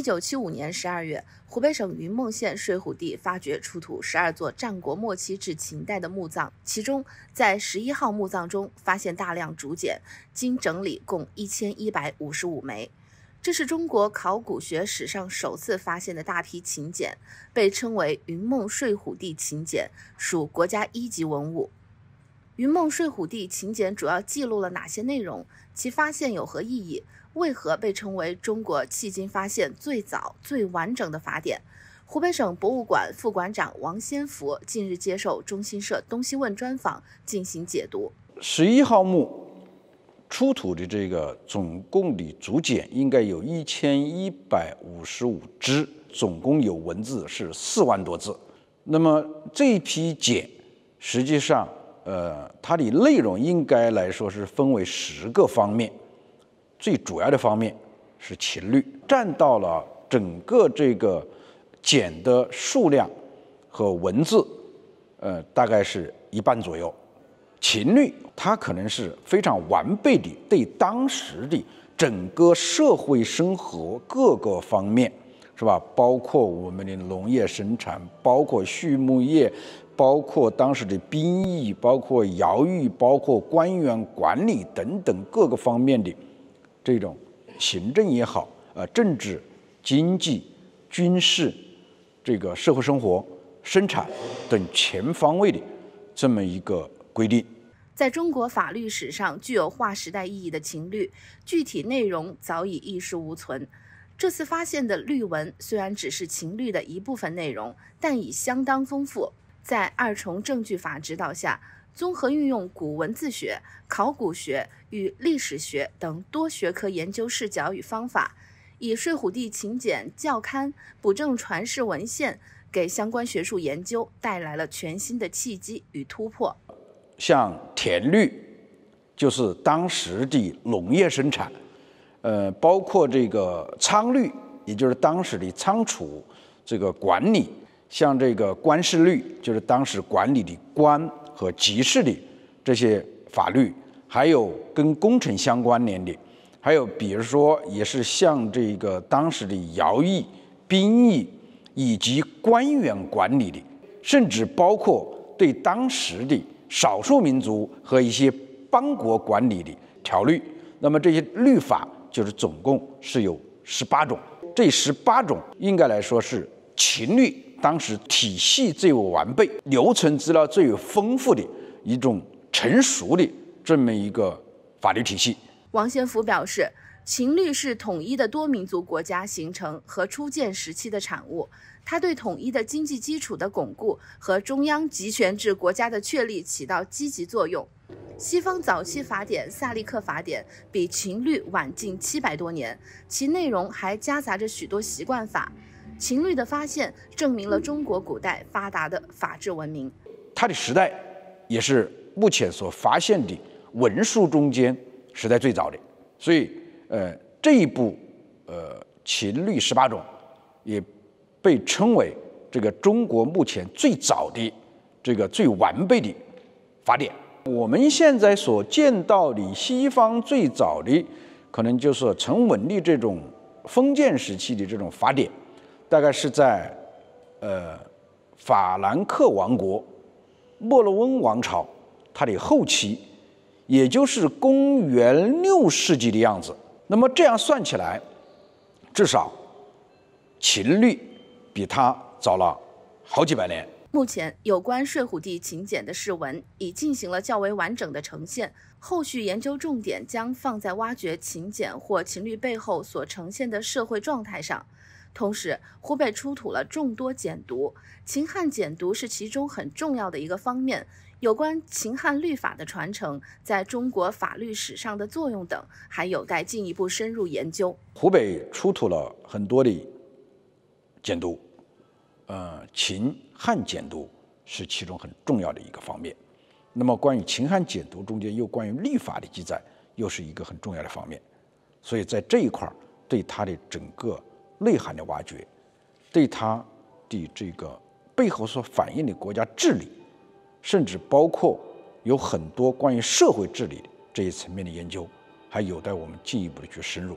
一九七五年十二月，湖北省云梦县睡虎地发掘出土十二座战国末期至秦代的墓葬，其中在十一号墓葬中发现大量竹简，经整理共一千一百五十五枚，这是中国考古学史上首次发现的大批秦简，被称为云梦睡虎地秦简，属国家一级文物。云梦睡虎地秦简主要记录了哪些内容？其发现有何意义？为何被称为中国迄今发现最早、最完整的法典？湖北省博物馆副馆长王先福近日接受中新社“东西问”专访进行解读。十一号墓出土的这个总共的竹简应该有一千一百五十五支，总共有文字是四万多字。那么这一批简实际上。呃，它的内容应该来说是分为十个方面，最主要的方面是情律，占到了整个这个简的数量和文字，呃，大概是一半左右。情律它可能是非常完备的，对当时的整个社会生活各个方面，是吧？包括我们的农业生产，包括畜牧业。包括当时的兵役、包括徭役、包括官员管理等等各个方面的这种行政也好，呃，政治、经济、军事、这个社会生活、生产等全方位的这么一个规定，在中国法律史上具有划时代意义的情律，具体内容早已一失无存。这次发现的律文虽然只是情律的一部分内容，但已相当丰富。在二重证据法指导下，综合运用古文字学、考古学与历史学等多学科研究视角与方法，以睡虎地秦简校刊》《补正传世文献，给相关学术研究带来了全新的契机与突破。像田律，就是当时的农业生产，呃，包括这个仓律，也就是当时的仓储这个管理。像这个官事律，就是当时管理的官和集市的这些法律，还有跟工程相关联的，还有比如说，也是像这个当时的徭役、兵役以及官员管理的，甚至包括对当时的少数民族和一些邦国管理的条律。那么这些律法就是总共是有十八种，这十八种应该来说是秦律。当时体系最为完备、留存资料最为丰富的，一种成熟的这么一个法律体系。王先福表示，秦律是统一的多民族国家形成和初建时期的产物，它对统一的经济基础的巩固和中央集权制国家的确立起到积极作用。西方早期法典《萨利克法典》比秦律晚近七百多年，其内容还夹杂着许多习惯法。秦律的发现证明了中国古代发达的法治文明，它的时代也是目前所发现的文书中间时代最早的，所以呃这一部呃秦律十八种也被称为这个中国目前最早的这个最完备的法典。我们现在所见到的西方最早的可能就是成文的这种封建时期的这种法典。大概是在，呃，法兰克王国莫洛温王朝它的后期，也就是公元六世纪的样子。那么这样算起来，至少秦律比它早了好几百年。目前有关睡虎地秦简的释文已进行了较为完整的呈现，后续研究重点将放在挖掘秦简或秦律背后所呈现的社会状态上。同时，湖北出土了众多简牍，秦汉简牍是其中很重要的一个方面。有关秦汉律法的传承，在中国法律史上的作用等，还有待进一步深入研究。湖北出土了很多的简牍，呃，秦汉简牍是其中很重要的一个方面。那么，关于秦汉简牍中间又关于律法的记载，又是一个很重要的方面。所以在这一块儿，对它的整个。内涵的挖掘，对它的这个背后所反映的国家治理，甚至包括有很多关于社会治理这一层面的研究，还有待我们进一步的去深入。